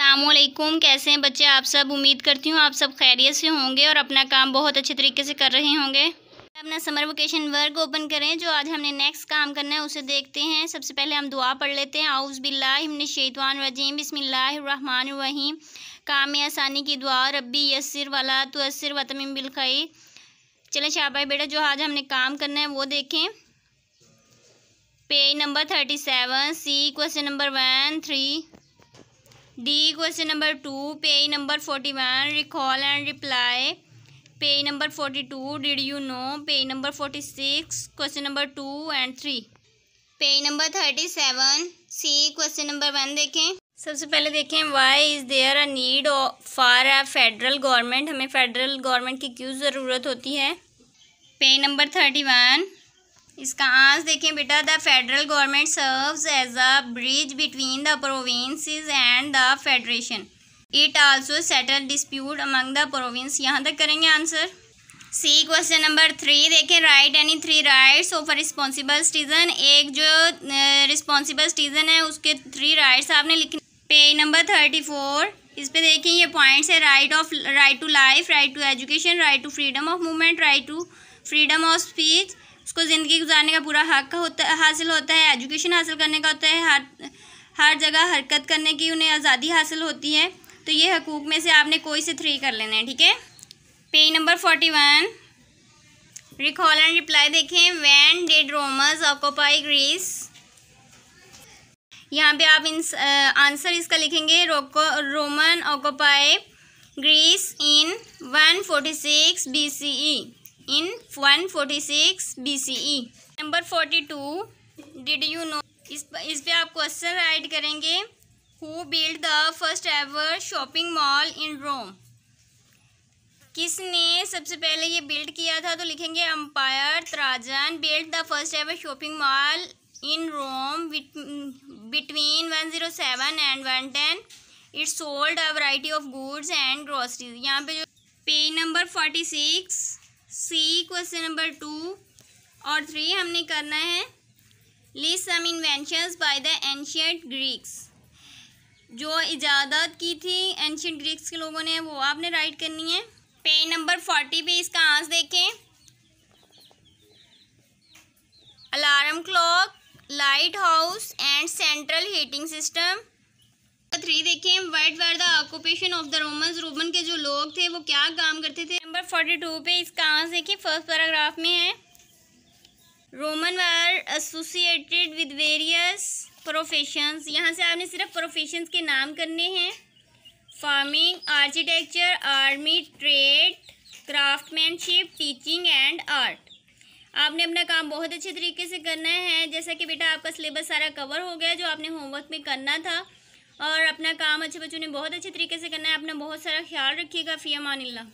असलकुम कैसे हैं बच्चे आप सब उम्मीद करती हूँ आप सब खैरियत से होंगे और अपना काम बहुत अच्छे तरीके से कर रहे होंगे अपना समर वोकेशन वर्क ओपन करें जो आज हमने नेक्स्ट काम करना है उसे देखते हैं सबसे पहले हम दुआ पढ़ लेते हैं आउज़ बिल्लाशान रजीम बसमीम काम आसानी की दुआ रब्बी यसर वाला तो असर वतमिम बिलखई चले शाबाई बेटा जो आज हमने काम करना है वो देखें page number thirty seven C question number one three D question number two page number forty one recall and reply page number forty two did you know page number forty six question number two and three page number thirty seven C question number one देखें सबसे पहले देखें why is there a need for a federal government हमें federal government की क्यों ज़रूरत होती है पेज नंबर थर्टी वन इसका आंस देखें बेटा the federal government serves as a bridge between the provinces and the federation it also settle dispute among the province यहाँ तक करेंगे answer C question number three देखें write any three rights of a responsible citizen एक जो responsible citizen है उसके three rights आपने लिखने पेज नंबर थर्टी फोर इस पे देखें ये पॉइंट्स है right of right to life right to education right to freedom of movement right to freedom of speech उसको ज़िंदगी गुजारने का पूरा हक होता हासिल होता है एजुकेशन हासिल करने का होता है हर हर जगह हरकत करने की उन्हें आज़ादी हासिल होती है तो ये हकूक़ में से आपने कोई से थ्री कर लेना है ठीक है page number forty one recall and reply देखें when did Romans occupy Greece यहाँ पे आप इन आंसर uh, इसका लिखेंगे रोको Roman occupy Greece in one forty six B C E in one forty six B C E number forty two did you इस इस पे आप क्वेश्चन राइट करेंगे who build the first ever shopping mall in Rome किसने सबसे पहले ये build किया था तो लिखेंगे emperor Trajan build the first ever shopping mall in Rome between one zero seven and one ten it sold a variety of goods and groceries यहाँ पे जो page number forty six C question number two और three हमने करना है list some inventions by the ancient Greeks जो इजादत की थी एंशियट ग्रीक्स के लोगों ने वो आपने राइट करनी है पेज नंबर फोर्टी पे इसका आंस देखें alarm clock lighthouse and central heating system three देखें what were the occupation of the Romans Roman के जो लोग थे वो क्या काम करते थे नंबर फोर्टी टू पे इसका आंसर देखिए फर्स्ट पैराग्राफ में है Roman were associated with various professions यहाँ से आपने सिर्फ प्रोफेशंस के नाम करने हैं farming architecture army trade craftsmanship teaching and art आपने अपना काम बहुत अच्छे तरीके से करना है जैसा कि बेटा आपका सिलेबस सारा कवर हो गया जो आपने होमवर्क में करना था और अपना काम अच्छे बच्चों ने बहुत अच्छे तरीके से करना है अपना बहुत सारा ख्याल रखिएगा फ़ी अमान